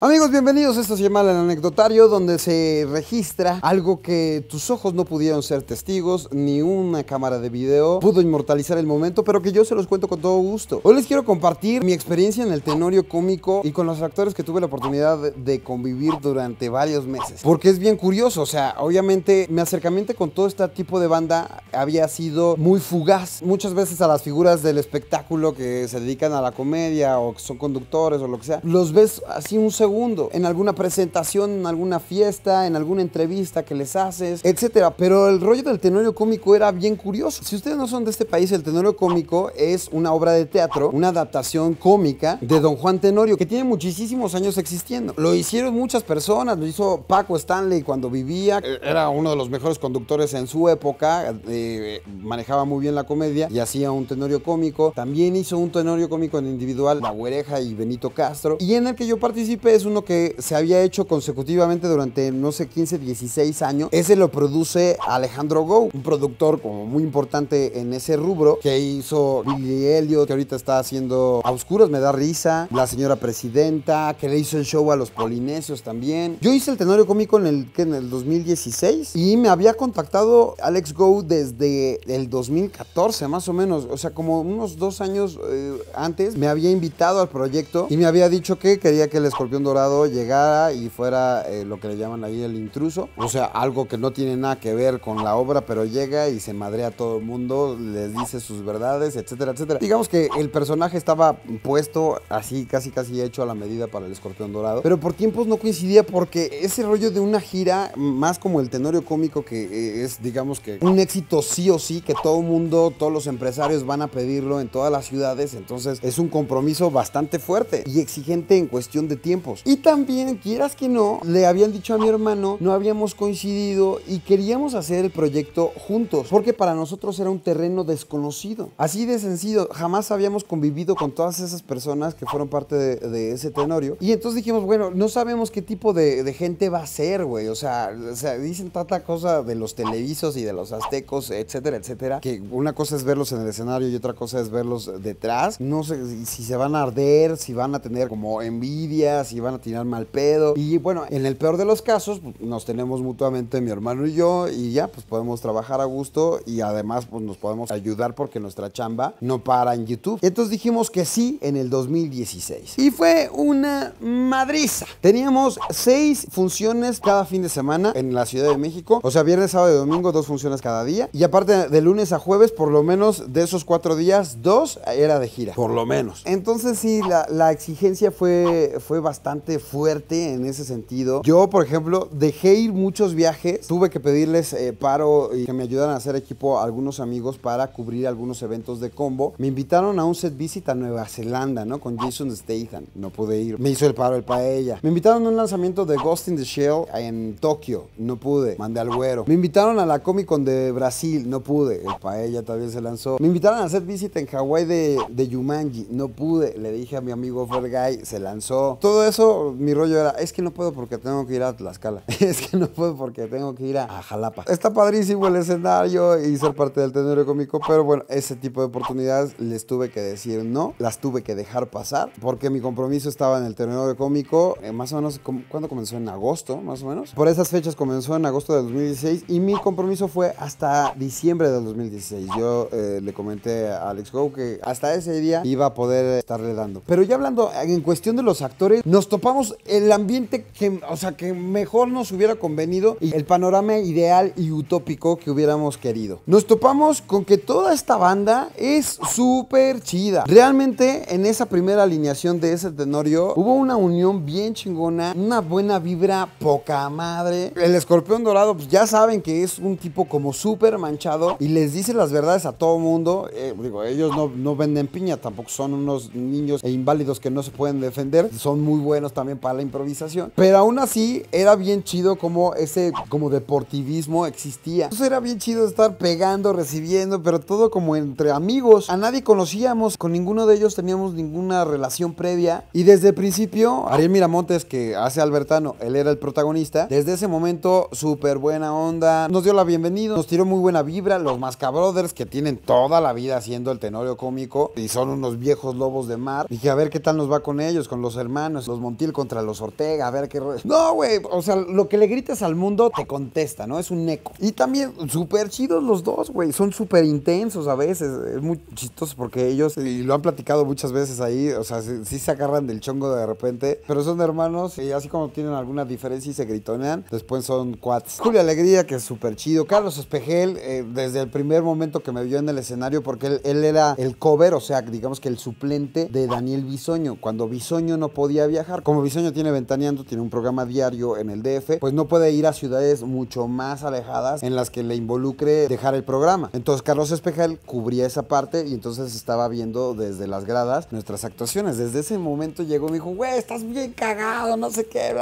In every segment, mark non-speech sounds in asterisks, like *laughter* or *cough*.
Amigos, bienvenidos. a se llama El Anecdotario, donde se registra algo que tus ojos no pudieron ser testigos, ni una cámara de video pudo inmortalizar el momento, pero que yo se los cuento con todo gusto. Hoy les quiero compartir mi experiencia en el tenorio cómico y con los actores que tuve la oportunidad de convivir durante varios meses. Porque es bien curioso, o sea, obviamente mi acercamiento con todo este tipo de banda había sido muy fugaz. Muchas veces a las figuras del espectáculo que se dedican a la comedia o que son conductores o lo que sea, los ves así un segundo en alguna presentación, en alguna fiesta, en alguna entrevista que les haces, etcétera. Pero el rollo del tenorio cómico era bien curioso. Si ustedes no son de este país, el tenorio cómico es una obra de teatro, una adaptación cómica de Don Juan Tenorio, que tiene muchísimos años existiendo. Lo hicieron muchas personas, lo hizo Paco Stanley cuando vivía, era uno de los mejores conductores en su época, eh, manejaba muy bien la comedia y hacía un tenorio cómico. También hizo un tenorio cómico en individual La Güereja y Benito Castro. Y en el que yo participé es uno que se había hecho consecutivamente durante, no sé, 15, 16 años. Ese lo produce Alejandro Go, un productor como muy importante en ese rubro, que hizo Billy Elliot, que ahorita está haciendo A Oscuras, me da risa, La Señora Presidenta, que le hizo el show a los polinesios también. Yo hice el tenorio cómico en el, en el 2016 y me había contactado Alex Go desde el 2014, más o menos. O sea, como unos dos años eh, antes me había invitado al proyecto y me había dicho que quería que el escorpión Dorado llegara y fuera eh, lo que le llaman ahí el intruso, o sea, algo que no tiene nada que ver con la obra, pero llega y se madrea a todo el mundo, les dice sus verdades, etcétera, etcétera. Digamos que el personaje estaba puesto así, casi, casi hecho a la medida para el Escorpión Dorado, pero por tiempos no coincidía porque ese rollo de una gira, más como el tenorio cómico que eh, es, digamos que, un éxito sí o sí, que todo el mundo, todos los empresarios van a pedirlo en todas las ciudades, entonces es un compromiso bastante fuerte y exigente en cuestión de tiempos. Y también, quieras que no, le habían dicho a mi hermano, no habíamos coincidido y queríamos hacer el proyecto juntos, porque para nosotros era un terreno desconocido. Así de sencillo, jamás habíamos convivido con todas esas personas que fueron parte de, ese tenorio. Y entonces dijimos, bueno, no sabemos qué tipo de, gente va a ser, güey. O sea, o sea, dicen tanta cosa de los televisos y de los aztecos, etcétera, etcétera, que una cosa es verlos en el escenario y otra cosa es verlos detrás. No sé si se van a arder, si van a tener como envidia, si van van a tirar mal pedo. Y bueno, en el peor de los casos, pues, nos tenemos mutuamente mi hermano y yo y ya, pues podemos trabajar a gusto y además pues nos podemos ayudar porque nuestra chamba no para en YouTube. Entonces dijimos que sí en el 2016. Y fue una madriza. Teníamos seis funciones cada fin de semana en la Ciudad de México. O sea, viernes, sábado y domingo, dos funciones cada día. Y aparte de lunes a jueves, por lo menos de esos cuatro días, dos era de gira. Por lo menos. Entonces sí, la, la exigencia fue, fue bastante fuerte en ese sentido. Yo, por ejemplo, dejé ir muchos viajes, tuve que pedirles eh, paro y que me ayudaran a hacer equipo a algunos amigos para cubrir algunos eventos de combo. Me invitaron a un set visit a Nueva Zelanda, ¿no? Con Jason Statham. No pude ir. Me hizo el paro el paella. Me invitaron a un lanzamiento de Ghost in the Shell en Tokio. No pude. Mandé al güero. Me invitaron a la Comic Con de Brasil. No pude. El paella también se lanzó. Me invitaron a hacer visita en Hawái de, de Yumanji. No pude. Le dije a mi amigo Fergay. Se lanzó. Todo eso mi rollo era, es que no puedo porque tengo que ir a Tlaxcala, *laughs* es que no puedo porque tengo que ir a, Jalapa. Está padrísimo el escenario y ser parte del de cómico, pero bueno, ese tipo de oportunidades les tuve que decir no, las tuve que dejar pasar porque mi compromiso estaba en el de cómico, eh, más o menos, ¿cuándo comenzó? En agosto, más o menos. Por esas fechas comenzó en agosto del 2016 y mi compromiso fue hasta diciembre del 2016. Yo eh, le comenté a Alex Go que hasta ese día iba a poder estarle dando. Pero ya hablando en cuestión de los actores, nos estoy topamos el ambiente que, o sea, que mejor nos hubiera convenido y el panorama ideal y utópico que hubiéramos querido. Nos topamos con que toda esta banda es súper chida. Realmente en esa primera alineación de ese tenorio hubo una unión bien chingona, una buena vibra poca madre. El escorpión dorado, pues ya saben que es un tipo como súper manchado y les dice las verdades a todo mundo. Eh, digo, ellos no, no venden piña, tampoco son unos niños e inválidos que no se pueden defender. Son muy buenos también para la improvisación. Pero aún así era bien chido como ese como deportivismo existía. era bien chido estar pegando, recibiendo, pero todo como entre amigos. A nadie conocíamos, con ninguno de ellos teníamos ninguna relación previa. Y desde el principio, Ariel Miramontes, que hace Albertano, él era el protagonista. Desde ese momento, súper buena onda. Nos dio la bienvenida, nos tiró muy buena vibra. Los Brothers que tienen toda la vida haciendo el tenorio cómico y son unos viejos lobos de mar. Dije, a ver qué tal nos va con ellos, con los hermanos, los contra los Ortega, a ver qué... No, güey, o sea, lo que le gritas al mundo te contesta, ¿no? Es un eco. Y también súper chidos los dos, güey, son súper intensos a veces, es muy chistoso porque ellos, y lo han platicado muchas veces ahí, o sea, sí, se agarran del chongo de repente, pero son hermanos y así como tienen alguna diferencia y se gritonean, después son cuates. Julio Alegría, que es súper chido, Carlos Espejel, eh, desde el primer momento que me vio en el escenario, porque él, él era el cover, o sea, digamos que el suplente de Daniel Bisoño, cuando Bisoño no podía viajar como Bisoño tiene Ventaneando, tiene un programa diario en el DF, pues no puede ir a ciudades mucho más alejadas en las que le involucre dejar el programa. Entonces Carlos Espejal cubría esa parte y entonces estaba viendo desde las gradas nuestras actuaciones. Desde ese momento llegó y me dijo, güey, estás bien cagado, no sé qué,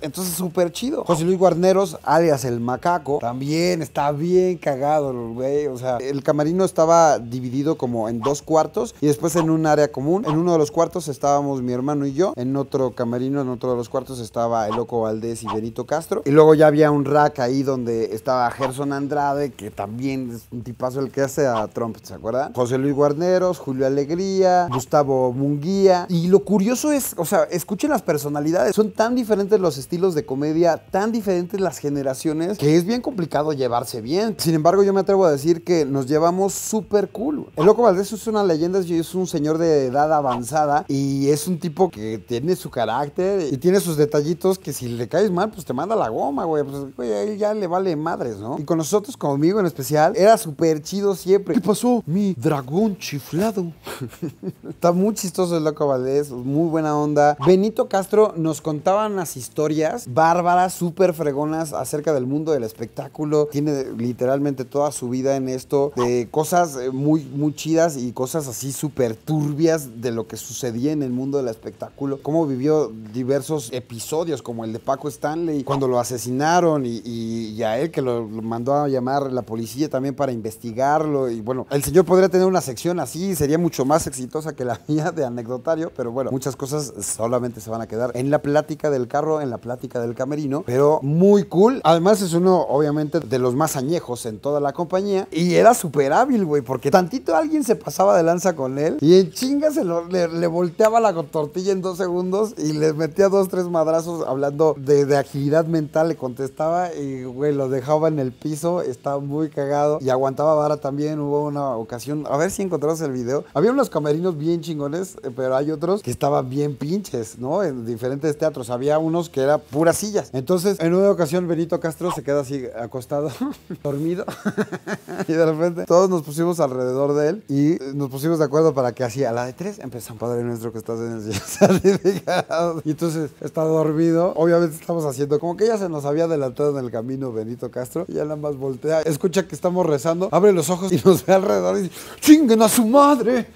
Entonces súper chido. José Luis Guarneros, alias el macaco, también está bien cagado, güey. O sea, el camarino estaba dividido como en dos cuartos y después en un área común. En uno de los cuartos estábamos mi hermano y yo, en otro camerino, en otro de los cuartos estaba el Loco Valdés y Benito Castro. Y luego ya había un rack ahí donde estaba Gerson Andrade, que también es un tipazo el que hace a Trump, ¿se acuerdan? José Luis Guarneros, Julio Alegría, Gustavo Munguía. Y lo curioso es, o sea, escuchen las personalidades, son tan diferentes los estilos de comedia, tan diferentes las generaciones, que es bien complicado llevarse bien. Sin embargo, yo me atrevo a decir que nos llevamos súper cool. El Loco Valdés es una leyenda, es un señor de edad avanzada y es un tipo que tiene su carácter y tiene sus detallitos que si le caes mal, pues te manda la goma, güey. Pues, él ya le vale madres, ¿no? Y con nosotros, conmigo en especial, era súper chido siempre. ¿Qué pasó? Mi dragón chiflado. *laughs* Está muy chistoso el loco Valdés, muy buena onda. Benito Castro nos contaba unas historias bárbaras, súper fregonas acerca del mundo del espectáculo. Tiene literalmente toda su vida en esto, de cosas eh, muy, muy chidas y cosas así súper turbias de lo que sucedía en el mundo del espectáculo. Cómo vivió diversos episodios como el de Paco Stanley, cuando lo asesinaron y, a él que lo, mandó a llamar la policía también para investigarlo. Y bueno, el señor podría tener una sección así, sería mucho más exitosa que la *laughs* mía de anecdotario, pero bueno, muchas cosas solamente se van a quedar en la plática del carro, en la plática del camerino, pero muy cool. Además es uno, obviamente, de los más añejos en toda la compañía y era súper hábil, güey, porque tantito alguien se pasaba de lanza con él y en chinga se le, le volteaba la tortilla en dos segundos y y les metía dos, tres madrazos hablando de, agilidad mental, le contestaba y, güey, lo dejaba en el piso, estaba muy cagado y aguantaba vara también, hubo una ocasión, a ver si encontramos el video, había unos camerinos bien chingones, eh, pero hay otros que estaban bien pinches, ¿no? En diferentes teatros, había unos que eran puras sillas. Entonces, en una ocasión Benito Castro se queda así acostado, *laughs* dormido, *laughs* y de repente todos nos pusimos alrededor de él y nos pusimos de acuerdo para que así a la de tres empezamos, Padre nuestro que estás en el cielo, *laughs* Y entonces está dormido. Obviamente estamos haciendo como que ya se nos había adelantado en el camino Benito Castro. Y ya nada más voltea, escucha que estamos rezando, abre los ojos y nos ve alrededor y dice, ¡chinguen a su madre!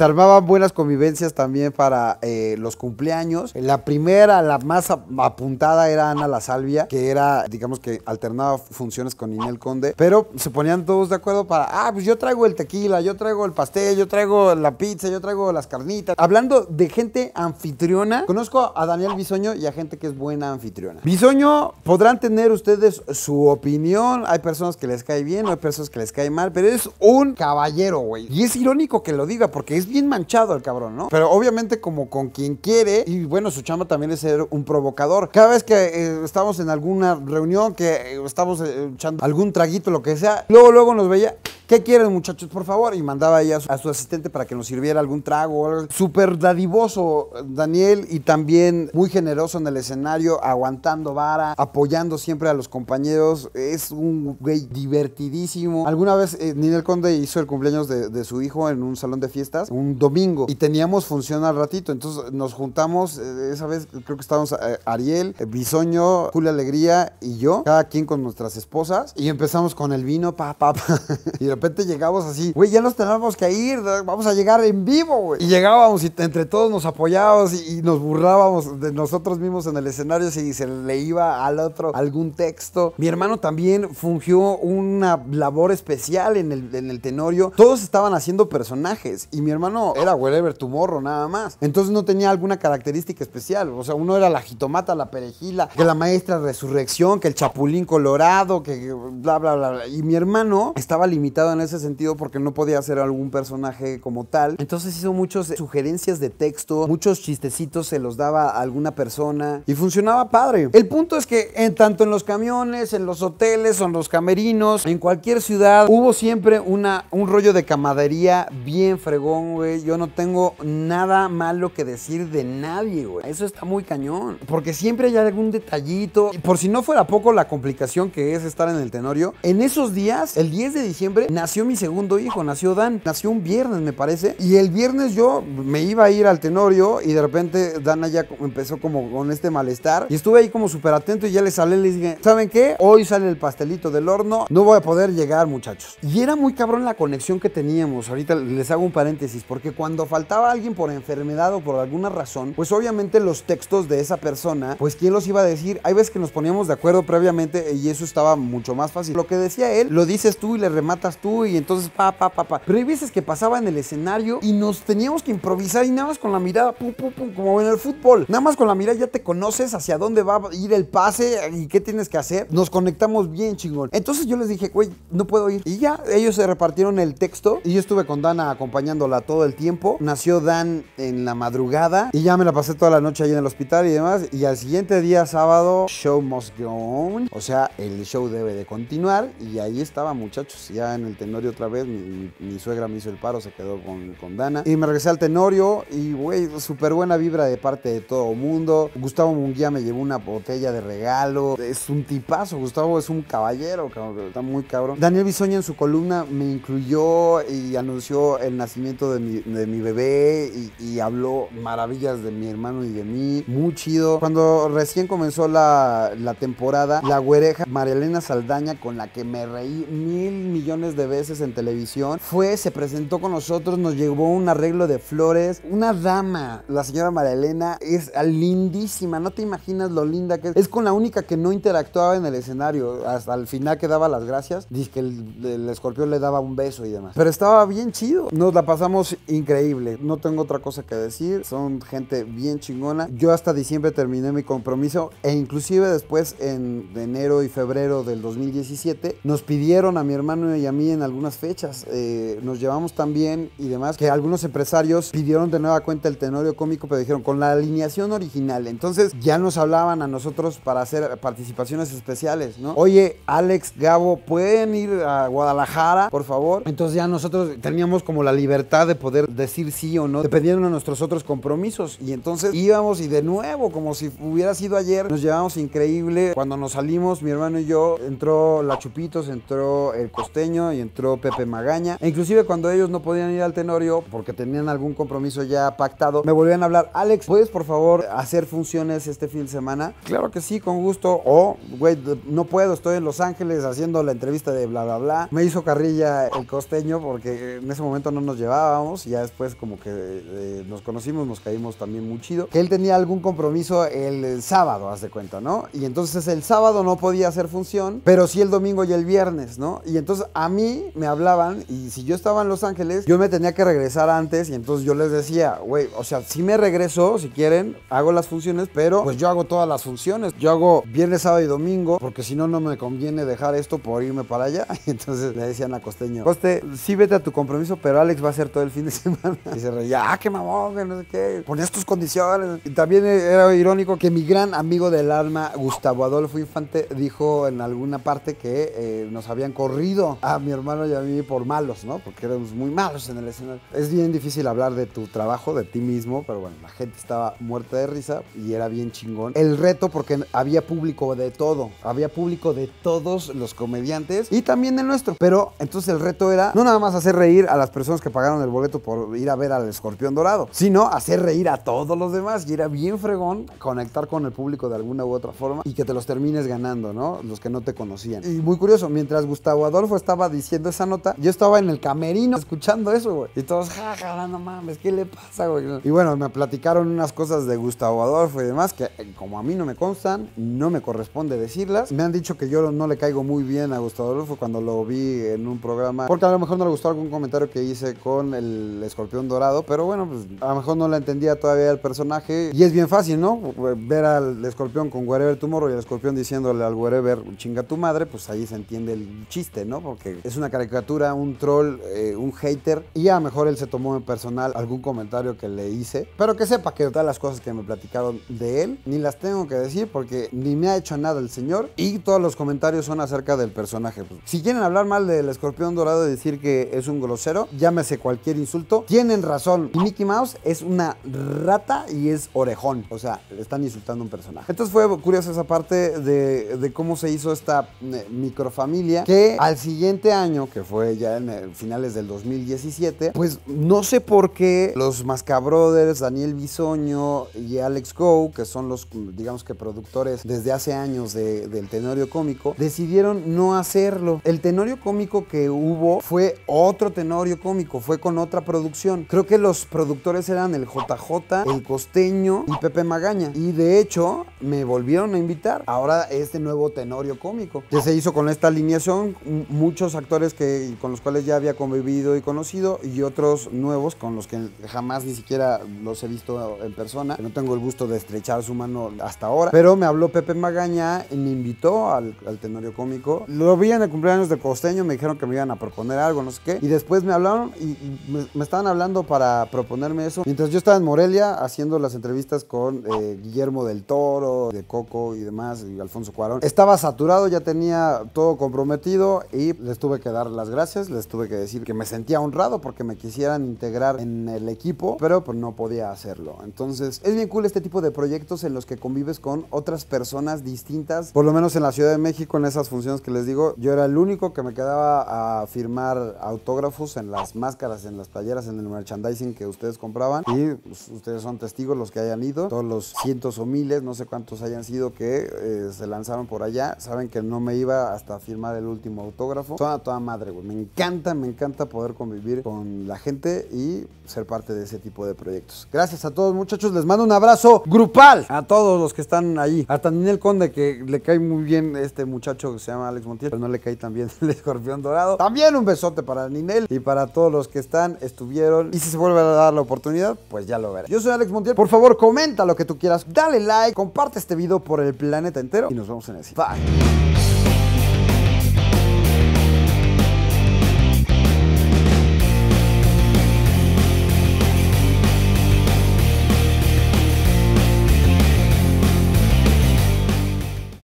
Se armaban buenas convivencias también para eh, los cumpleaños. La primera, la más apuntada era Ana La Salvia, que era, digamos que alternaba funciones con Inel Conde, pero se ponían todos de acuerdo para, ah, pues yo traigo el tequila, yo traigo el pastel, yo traigo la pizza, yo traigo las carnitas. Hablando de gente anfitriona, conozco a Daniel Bisoño y a gente que es buena anfitriona. Bisoño, podrán tener ustedes su opinión, hay personas que les cae bien, hay personas que les cae mal, pero es un caballero, güey. Y es irónico que lo diga porque es bien manchado el cabrón, ¿no? Pero obviamente como con quien quiere, y bueno, su chamba también es ser un provocador. Cada vez que eh, estamos en alguna reunión, que eh, estamos eh, echando algún traguito, lo que sea, luego, luego nos veía ¿Qué quieren, muchachos? Por favor. Y mandaba ahí a su asistente para que nos sirviera algún trago. Súper dadivoso, Daniel, y también muy generoso en el escenario, aguantando vara, apoyando siempre a los compañeros. Es un güey divertidísimo. Alguna vez eh, Ninel Conde hizo el cumpleaños de, su hijo en un salón de fiestas, un domingo, y teníamos función al ratito. Entonces nos juntamos, eh, esa vez creo que estábamos eh, Ariel, Bisoño, Julia Alegría y yo, cada quien con nuestras esposas, y empezamos con el vino, pa, pa, *laughs* y repente llegamos así, güey, ya nos tenemos que ir, vamos a llegar en vivo, güey. Y llegábamos y entre todos nos apoyábamos y, nos burlábamos de nosotros mismos en el escenario si se le iba al otro algún texto. Mi hermano también fungió una labor especial en el, en el tenorio. Todos estaban haciendo personajes y mi hermano era tu morro nada más. Entonces no tenía alguna característica especial. O sea, uno era la jitomata, la perejila, que la maestra resurrección, que el chapulín colorado, que bla, bla. bla. Y mi hermano estaba limitado en ese sentido porque no podía ser algún personaje como tal. Entonces hizo muchas sugerencias de texto, muchos chistecitos se los daba a alguna persona y funcionaba padre. El punto es que en, tanto en los camiones, en los hoteles, en los camerinos, en cualquier ciudad, hubo siempre una, un rollo de camadería bien fregón, güey. Yo no tengo nada malo que decir de nadie, güey. Eso está muy cañón. Porque siempre hay algún detallito. por si no fuera poco la complicación que es estar en el tenorio, en esos días, el 10 de diciembre, nació mi segundo hijo, nació Dan. Nació un viernes, me parece. Y el viernes yo me iba a ir al Tenorio y de repente Dan ya empezó como con este malestar. Y estuve ahí como súper atento y ya le salí y les dije, ¿saben qué? Hoy sale el pastelito del horno, no voy a poder llegar muchachos. Y era muy cabrón la conexión que teníamos. Ahorita les hago un paréntesis, porque cuando faltaba alguien por enfermedad o por alguna razón, pues obviamente los textos de esa persona, pues quién los iba a decir. Hay veces que nos poníamos de acuerdo previamente y eso estaba mucho más fácil. Lo que decía él, lo dices tú y le rematas tú y entonces pa, pa, pa, pa. Pero hay veces que pasaba en el escenario y nos teníamos que improvisar y nada más con la mirada, pum, pum, pum, como en el fútbol. Nada más con la mirada ya te conoces hacia dónde va a ir el pase y qué tienes que hacer. Nos conectamos bien chingón. Entonces yo les dije, güey, no puedo ir. Y ya, ellos se repartieron el texto y yo estuve con Dana acompañándola todo el tiempo. Nació Dan en la madrugada y ya me la pasé toda la noche ahí en el hospital y demás. Y al siguiente día, sábado, show must go on. O sea, el show debe de continuar. Y ahí estaba, muchachos, ya en el Tenorio otra vez, mi, suegra me hizo el paro, se quedó con, con Dana. Y me regresé al Tenorio y, güey, súper buena vibra de parte de todo mundo. Gustavo Munguía me llevó una botella de regalo. Es un tipazo, Gustavo es un caballero, está muy cabrón. Daniel Bisoña en su columna me incluyó y anunció el nacimiento de mi, bebé y, habló maravillas de mi hermano y de mí. Muy chido. Cuando recién comenzó la, la temporada, la güereja Marielena Saldaña, con la que me reí mil millones de veces en televisión. Fue, se presentó con nosotros, nos llevó un arreglo de flores. Una dama, la señora María Elena, es lindísima. No te imaginas lo linda que es. Es con la única que no interactuaba en el escenario. Hasta el final que daba las gracias. Dice que el, el escorpión le daba un beso y demás. Pero estaba bien chido. Nos la pasamos increíble. No tengo otra cosa que decir. Son gente bien chingona. Yo hasta diciembre terminé mi compromiso e inclusive después en enero y febrero del 2017 nos pidieron a mi hermano y a mí en algunas fechas. Eh, nos llevamos también y demás que algunos empresarios pidieron de nueva cuenta el tenorio cómico, pero dijeron con la alineación original. Entonces ya nos hablaban a nosotros para hacer participaciones especiales, ¿no? Oye, Alex, Gabo, ¿pueden ir a Guadalajara, por favor? Entonces ya nosotros teníamos como la libertad de poder decir sí o no, dependiendo de nuestros otros compromisos. Y entonces íbamos y de nuevo, como si hubiera sido ayer, nos llevamos increíble. Cuando nos salimos, mi hermano y yo, entró la Chupitos, entró el costeño y entró Pepe Magaña. E inclusive cuando ellos no podían ir al Tenorio porque tenían algún compromiso ya pactado, me volvían a hablar, Alex, ¿puedes por favor hacer funciones este fin de semana? Claro que sí, con gusto. O, güey, no puedo, estoy en Los Ángeles haciendo la entrevista de bla, bla, bla. Me hizo carrilla el costeño porque en ese momento no nos llevábamos. Ya después como que eh, nos conocimos, nos caímos también muy chido. Que él tenía algún compromiso el sábado, haz de cuenta, ¿no? Y entonces el sábado no podía hacer función, pero sí el domingo y el viernes, ¿no? Y entonces a mí me hablaban y si yo estaba en Los Ángeles, yo me tenía que regresar antes y entonces yo les decía, güey, o sea, si me regreso, si quieren, hago las funciones, pero pues yo hago todas las funciones. Yo hago viernes, sábado y domingo, porque si no, no me conviene dejar esto por irme para allá. *laughs* Y entonces le decían a Costeño, Coste, sí vete a tu compromiso, pero Alex va a ser todo el fin de *laughs* semana. Y se reía, ah, qué mamón, que no sé qué, pones tus condiciones. Y también era irónico que mi gran amigo del alma, Gustavo Adolfo Infante, dijo en alguna parte que eh, nos habían corrido a mi hermano y a mí por malos, ¿no? Porque éramos muy malos en el escenario. Es bien difícil hablar de tu trabajo, de ti mismo, pero bueno, la gente estaba muerta de risa y era bien chingón. El reto porque había público de todo, había público de todos los comediantes y también el nuestro. Pero entonces el reto era no nada más hacer reír a las personas que pagaron el boleto por ir a ver al escorpión dorado, sino hacer reír a todos los demás y era bien fregón conectar con el público de alguna u otra forma y que te los termines ganando, ¿no? Los que no te conocían. Y muy curioso, mientras Gustavo Adolfo estaba diciendo esa nota, yo estaba en el camerino escuchando eso, güey. Y todos, jajaja no mames, ¿qué le pasa, güey? Y bueno, me platicaron unas cosas de Gustavo Adolfo y demás que eh, como a mí no me constan, no me corresponde decirlas. Me han dicho que yo no le caigo muy bien a Gustavo Adolfo cuando lo vi en un programa, porque a lo mejor no le gustó algún comentario que hice con el escorpión dorado, pero bueno, pues a lo mejor no la entendía todavía el personaje. Y es bien fácil, ¿no? Ver al escorpión con Wherever Tomorrow y al escorpión diciéndole al Wherever, chinga tu madre, pues ahí se entiende el chiste, ¿no? Porque es una caricatura, un troll, eh, un hater. Y a lo mejor él se tomó en personal algún comentario que le hice. Pero que sepa que todas las cosas que me platicaron de él, ni las tengo que decir porque ni me ha hecho nada el señor. Y todos los comentarios son acerca del personaje. Pues, si quieren hablar mal del escorpión dorado y decir que es un grosero, llámese cualquier insulto, tienen razón. Mickey Mouse es una rata y es orejón. O sea, le están insultando a un personaje. Entonces fue curiosa esa parte de, de cómo se hizo esta eh, microfamilia que al siguiente año que fue ya en finales del 2017, pues no sé por qué los Masca Daniel Bisoño y Alex Go, que son los, digamos que productores desde hace años del Tenorio Cómico, decidieron no hacerlo. El Tenorio Cómico que hubo fue otro Tenorio Cómico, fue con otra producción. Creo que los productores eran el JJ, el Costeño y Pepe Magaña. Y de hecho, me volvieron a invitar ahora este nuevo Tenorio Cómico, que se hizo con esta alineación, muchos actores que, con los cuales ya había convivido y conocido y otros nuevos con los que jamás ni siquiera los he visto en persona. No tengo el gusto de estrechar su mano hasta ahora, pero me habló Pepe Magaña y me invitó al, Tenorio Cómico. Lo vi en el cumpleaños de Costeño, me dijeron que me iban a proponer algo, no sé qué. Y después me hablaron y, me, estaban hablando para proponerme eso. Mientras yo estaba en Morelia haciendo las entrevistas con eh, Guillermo del Toro, de Coco y demás, y Alfonso Cuarón. Estaba saturado, ya tenía todo comprometido y les tuve que dar las gracias, les tuve que decir que me sentía honrado porque me quisieran integrar en el equipo, pero pues, no podía hacerlo. Entonces, es bien cool este tipo de proyectos en los que convives con otras personas distintas, por lo menos en la Ciudad de México, en esas funciones que les digo, yo era el único que me quedaba a firmar autógrafos en las máscaras, en las playeras, en el merchandising que ustedes compraban y pues, ustedes son testigos los que hayan ido, todos los cientos o miles, no sé cuántos hayan sido que eh, se lanzaron por allá, saben que no me iba hasta firmar el último autógrafo. Son madre, Me encanta, me encanta poder convivir con la gente y ser parte de ese tipo de proyectos. Gracias a todos, muchachos. Les mando un abrazo grupal a todos los que están ahí, Hasta Ninel Conde, que le cae muy bien este muchacho que se llama Alex Montiel, pero no le cae tan bien *laughs* el escorpión dorado. También un besote para Ninel y para todos los que están, estuvieron. Y si se vuelve a dar la oportunidad, pues ya lo veré. Yo soy Alex Montiel. Por favor, comenta lo que tú quieras. Dale like, comparte este video por el planeta entero y nos vemos en el siguiente. Bye.